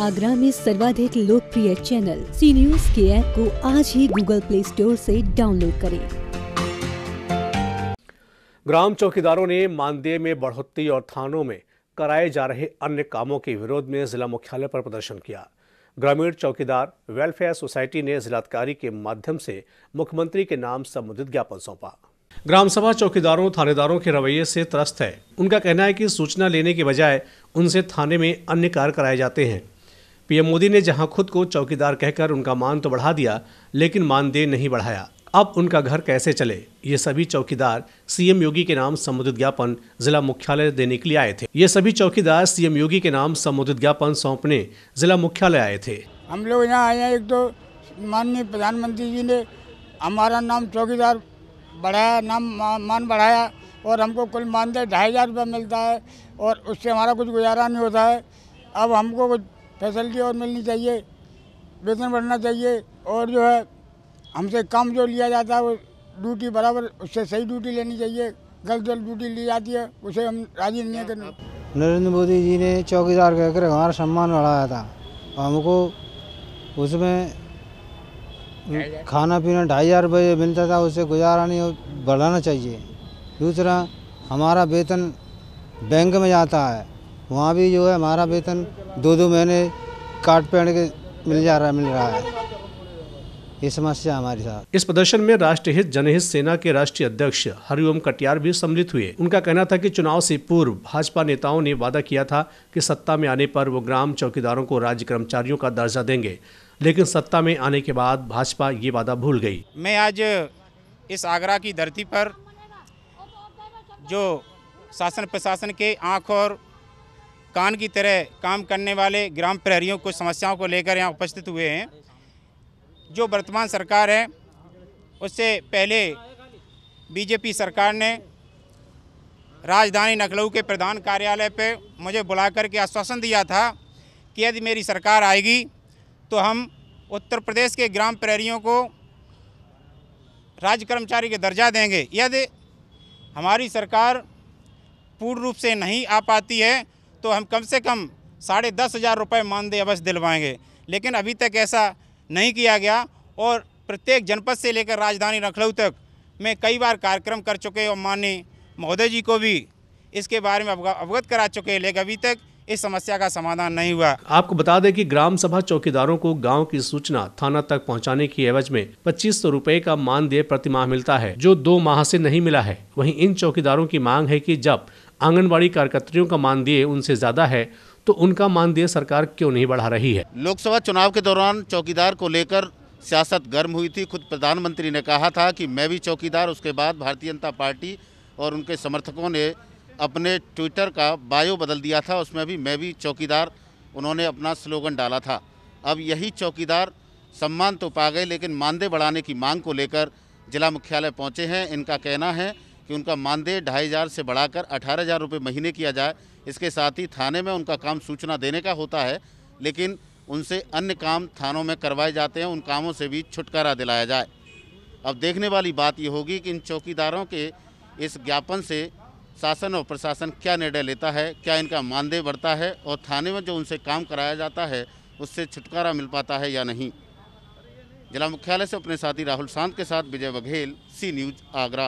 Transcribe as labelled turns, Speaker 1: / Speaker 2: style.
Speaker 1: आगरा में सर्वाधिक लोकप्रिय चैनल सी न्यूज के ऐप को आज ही गूगल प्ले स्टोर से डाउनलोड करें
Speaker 2: ग्राम चौकीदारों ने मानदेय में बढ़ोतरी और थानों में कराए जा रहे अन्य कामों के विरोध में जिला मुख्यालय पर प्रदर्शन किया ग्रामीण चौकीदार वेलफेयर सोसाइटी ने जिलाधिकारी के माध्यम से मुख्यमंत्री के नाम संबंधित ज्ञापन सौंपा ग्राम सभा चौकीदारों थानेदारों के रवैये से त्रस्त है उनका कहना है कि सूचना लेने के बजाय उनसे थाने में अन्य कार्य कराए जाते हैं पीएम मोदी ने जहां खुद को चौकीदार कहकर उनका मान तो बढ़ा दिया लेकिन मानदेय नहीं बढ़ाया अब उनका घर कैसे चले ये सभी चौकीदार सीएम योगी के नाम संबोधित ज्ञापन जिला मुख्यालय देने के लिए आए थे ये सभी चौकीदार सीएम योगी के नाम संबोधित ज्ञापन सौंपने जिला मुख्यालय आए थे
Speaker 3: हम लोग यहाँ आए हैं एक तो माननीय प्रधानमंत्री जी ने हमारा नाम चौकीदार बढ़ाया नाम मान बढ़ाया और हमको कुल मानदेय ढाई हज़ार रुपये मिलता है और उससे हमारा कुछ गुजारा नहीं होता है अब हमको कुछ फैसिलिटी और मिलनी चाहिए वेतन बढ़ना चाहिए और जो है हमसे कम जो लिया जाता है वो ड्यूटी बराबर उससे सही ड्यूटी लेनी चाहिए गलत गलत ड्यूटी ली जाती है उसे हम राजी नहीं करना
Speaker 1: नरेंद्र मोदी जी ने चौकीदार कहकर हमारा सम्मान बढ़ाया था हमको उसमें खाना पीना ढाई हज़ार रुपये मिलता था उसे गुजारा नहीं बढ़ाना चाहिए दूसरा हमारा वेतन बैंक में जाता है वहाँ भी जो है हमारा वेतन दो दो महीने काट पेड़ के मिल जा रहा मिल रहा है ये समस्या हमारे साथ
Speaker 2: इस प्रदर्शन में राष्ट्रीय हित जनहित सेना के राष्ट्रीय अध्यक्ष हरिओम कटियार भी सम्मिलित हुए उनका कहना था कि चुनाव से पूर्व भाजपा नेताओं ने वादा किया था कि सत्ता में आने पर वो ग्राम चौकीदारों को राज्य कर्मचारियों का दर्जा देंगे लेकिन सत्ता में आने के बाद भाजपा ये वादा भूल गई
Speaker 4: मैं आज इस आगरा की धरती पर जो शासन प्रशासन के आँख और कान की तरह काम करने वाले ग्राम प्रहरियों को समस्याओं को लेकर यहाँ उपस्थित हुए हैं जो वर्तमान सरकार है उससे पहले बीजेपी सरकार ने राजधानी नखलऊ के प्रधान कार्यालय पे मुझे बुला करके आश्वासन दिया था कि यदि मेरी सरकार आएगी तो हम उत्तर प्रदेश के ग्राम प्रहरियों को राज्य कर्मचारी के दर्जा देंगे यदि हमारी सरकार पूर्ण रूप से नहीं आ पाती है तो हम कम से कम साढ़े दस हज़ार रुपये मानदेय अवश्य दिलवाएंगे लेकिन अभी तक ऐसा नहीं किया गया और प्रत्येक जनपद से लेकर राजधानी लखनऊ तक मैं कई बार कार्यक्रम कर चुके और माननीय महोदय जी को भी इसके बारे में अवगत करा चुके हैं लेकिन अभी तक इस समस्या का समाधान नहीं हुआ
Speaker 2: आपको बता दें कि ग्राम सभा चौकीदारों को गांव की सूचना थाना तक पहुंचाने की एवज में पच्चीस सौ रूपए का मानदेय प्रतिमाह मिलता है जो दो माह से नहीं मिला है वहीं इन चौकीदारों की मांग है कि जब आंगनबाड़ी कार्यकर्तियों का मानदेय उनसे ज़्यादा है तो उनका मानदेय सरकार क्यों नहीं बढ़ा रही है
Speaker 5: लोकसभा चुनाव के दौरान चौकीदार को लेकर सियासत गर्म हुई थी खुद प्रधानमंत्री ने कहा था कि मैं भी चौकीदार उसके बाद भारतीय जनता पार्टी और उनके समर्थकों ने अपने ट्विटर का बायो बदल दिया था उसमें भी मैं भी चौकीदार उन्होंने अपना स्लोगन डाला था अब यही चौकीदार सम्मान तो पा गए लेकिन मानदेय बढ़ाने की मांग को लेकर जिला मुख्यालय पहुंचे हैं इनका कहना है कि उनका मानदेय ढाई हज़ार से बढ़ाकर अठारह हज़ार रुपये महीने किया जाए इसके साथ ही थाने में उनका काम सूचना देने का होता है लेकिन उनसे अन्य काम थानों में करवाए जाते हैं उन कामों से भी छुटकारा दिलाया जाए अब देखने वाली बात ये होगी कि इन चौकीदारों के इस ज्ञापन से शासन और प्रशासन क्या निर्णय लेता है क्या इनका मानदेय बढ़ता है और थाने में जो उनसे काम कराया जाता है उससे छुटकारा मिल पाता है या नहीं जिला मुख्यालय से अपने साथी राहुल शांत के साथ विजय बघेल सी न्यूज आगरा